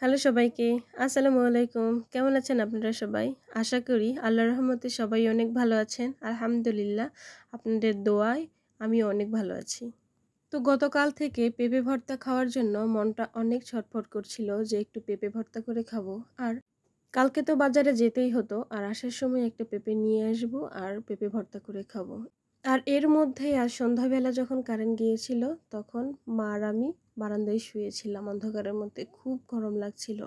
Hello সবাইকে আসসালামু আলাইকুম কেমন আছেন আপনারা সবাই আশা করি আল্লাহ রহমতে সবাই অনেক ভালো আছেন আলহামদুলিল্লাহ আপনাদের দোয়ায় আমি অনেক ভালো আছি তো গতকাল থেকে পেঁপে ভর্তা খাওয়ার জন্য মনটা অনেক ছটফট করছিল যে একটু পেঁপে ভর্তা করে খাবো আর কালকে তো বাজারে যেতেই হতো আর আসার সময় একটা পেঁপে নিয়ে আসবো আর পেঁপে ভর্তা করে খাবো আর এর মধ্যে আর সন্ধ্যাবেলা যখন কারেন্ট গিয়েছিল তখন মা আর আমি বারান্দায় শুয়েছিলাম অন্ধকারের মধ্যে খুব গরম লাগছিল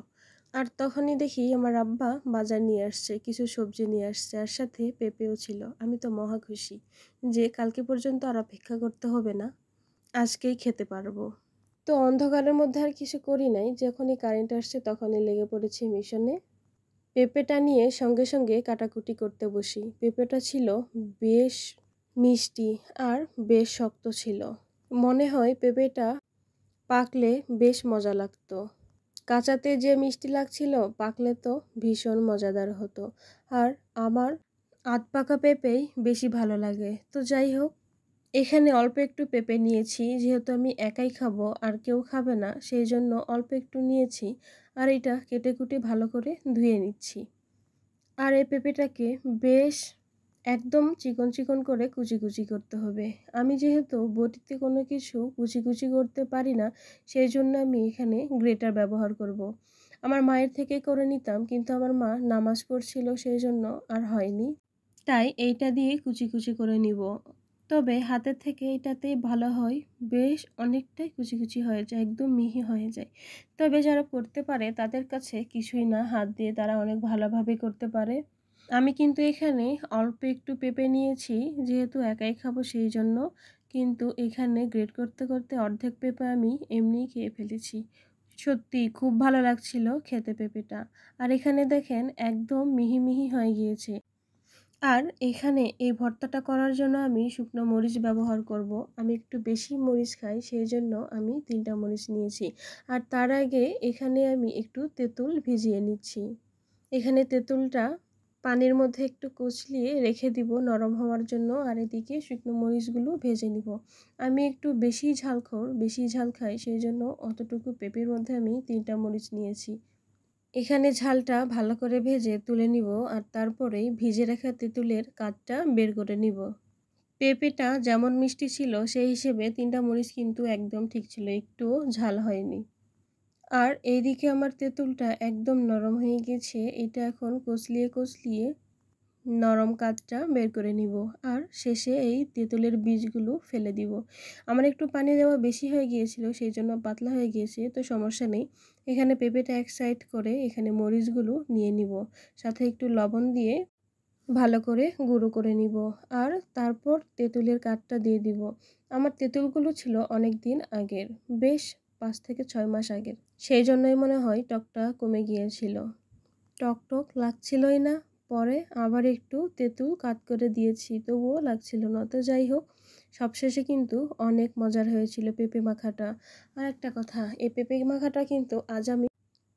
আর তখনই দেখি আমার আব্বা বাজার নিয়ে আসছে কিছু সবজি নিয়ে আসছে আর সাথে পেঁপেও ছিল আমি তো মহা খুশি যে কালকে পর্যন্ত আর অপেক্ষা করতে হবে না আজকেই খেতে পারবো তো অন্ধকারের মধ্যে আর কিছু করি নাই যখনই কারেন্ট আসছে তখনই লেগে পড়েছি মিশনে পেঁপেটা নিয়ে সঙ্গে সঙ্গে কাটাকুটি করতে বসি পেঁপেটা ছিল বেশ মিষ্টি আর বেশ শক্ত ছিল মনে হয় পেঁপেটা পাকলে বেশ মজা লাগতো কাঁচাতে যে মিষ্টি লাগছিল পাকলে তো ভীষণ মজাদার হতো আর আমার আধ পাকা পেঁপেই বেশি ভালো লাগে তো যাই হোক এখানে অল্প একটু পেঁপে নিয়েছি যেহেতু আমি একাই খাবো আর কেউ খাবে না সেই জন্য অল্প একটু নিয়েছি আর এটা কেটে কুটে ভালো করে ধুয়ে নিচ্ছি আর এই পেঁপেটাকে বেশ একদম চিকন চিকন করে কুচি কুচি করতে হবে আমি যেহেতু বটিতে কোনো কিছু কুচি কুচি করতে পারি না সেই জন্য আমি এখানে গ্রেটার ব্যবহার করব। আমার মায়ের থেকে করে নিতাম কিন্তু আমার মা নামাজ পড়ছিল সেই জন্য আর হয়নি তাই এইটা দিয়ে কুচি কুচি করে নিব তবে হাতের থেকে এটাতেই ভালো হয় বেশ অনেকটাই কুচি কুচি হয়ে যায় একদম মিহি হয়ে যায় তবে যারা করতে পারে তাদের কাছে কিছুই না হাত দিয়ে তারা অনেক ভালোভাবে করতে পারে আমি কিন্তু এখানে অল্প একটু পেঁপে নিয়েছি যেহেতু একাই খাবো সেই জন্য কিন্তু এখানে গ্রেড করতে করতে অর্ধেক পেঁপে আমি এমনিই খেয়ে ফেলেছি সত্যি খুব ভালো লাগছিল খেতে পেঁপেটা আর এখানে দেখেন একদম মিহি মিহি হয়ে গিয়েছে আর এখানে এই ভর্তাটা করার জন্য আমি শুকনো মরিচ ব্যবহার করব। আমি একটু বেশি মরিচ খাই সেই জন্য আমি তিনটা মরিচ নিয়েছি আর তার আগে এখানে আমি একটু তেঁতুল ভিজিয়ে নিচ্ছি এখানে তেঁতুলটা পানির মধ্যে একটু কুচলিয়ে রেখে দিব নরম হওয়ার জন্য আর এদিকে শুকনো মরিচগুলো ভেজে নিব আমি একটু বেশি ঝাল খোর বেশি ঝাল খাই সেই জন্য অতটুকু পেঁপের মধ্যে আমি তিনটা মরিচ নিয়েছি এখানে ঝালটা ভালো করে ভেজে তুলে নিব আর তারপরেই ভিজে রাখা তেঁতুলের কাঠটা বের করে নিব পেঁপেটা যেমন মিষ্টি ছিল সেই হিসেবে তিনটা মরিচ কিন্তু একদম ঠিক ছিল একটু ঝাল হয়নি আর এইদিকে আমার তেঁতুলটা একদম নরম হয়ে গেছে এটা এখন কচলিয়ে কচলিয়ে নরম কাঠটা বের করে নিব আর শেষে এই তেঁতুলের বীজগুলো ফেলে দিব আমার একটু পানি দেওয়া বেশি হয়ে গিয়েছিল সেই জন্য পাতলা হয়ে গিয়েছে তো সমস্যা নেই এখানে পেঁপেটা এক সাইড করে এখানে মরিচগুলো নিয়ে নিব সাথে একটু লবণ দিয়ে ভালো করে গুঁড়ো করে নিব আর তারপর তেঁতুলের কাঠটা দিয়ে দিব আমার তেঁতুলগুলো ছিল অনেক দিন আগের বেশ পাঁচ থেকে ছয় মাস আগে সেই জন্যই মনে হয় টকটা কমে গিয়েছিল টকটক লাগছিলই না পরে আবার একটু তেঁতুল কাত করে দিয়েছি তবুও লাগছিল না তো যাই হোক সবশেষে কিন্তু অনেক মজার হয়েছিল পেঁপে মাখাটা আর একটা কথা এই পেঁপে মাখাটা কিন্তু আজ আমি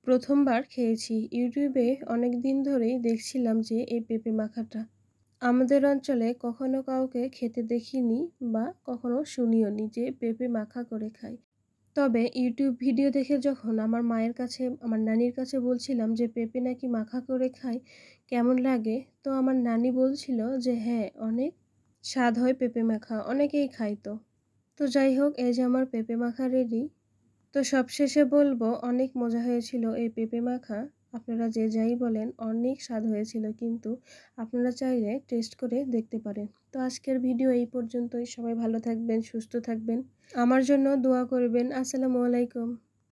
প্রথমবার খেয়েছি ইউটিউবে অনেক দিন ধরেই দেখছিলাম যে এই পেঁপে মাখাটা আমাদের অঞ্চলে কখনো কাউকে খেতে দেখিনি বা কখনো শুনিও নি যে পেঁপে মাখা করে খায় তবে ইউটিউব ভিডিও দেখে যখন আমার মায়ের কাছে আমার নানির কাছে বলছিলাম যে পেঁপে নাকি মাখা করে খাই কেমন লাগে তো আমার নানি বলছিল যে হ্যাঁ অনেক স্বাদ হয় পেঁপে মাখা অনেকেই খায় তো তো যাই হোক এই যে আমার পেঁপে মাখা রেডি তো সবশেষে বলবো অনেক মজা হয়েছিল এই পেঁপে মাখা আপনারা যে যাই বলেন অনেক স্বাদ হয়েছিল কিন্তু আপনারা চাইলে টেস্ট করে দেখতে পারেন তো আজকের ভিডিও এই পর্যন্তই সবাই ভালো থাকবেন সুস্থ থাকবেন আমার জন্য দোয়া করবেন আসসালামু আলাইকুম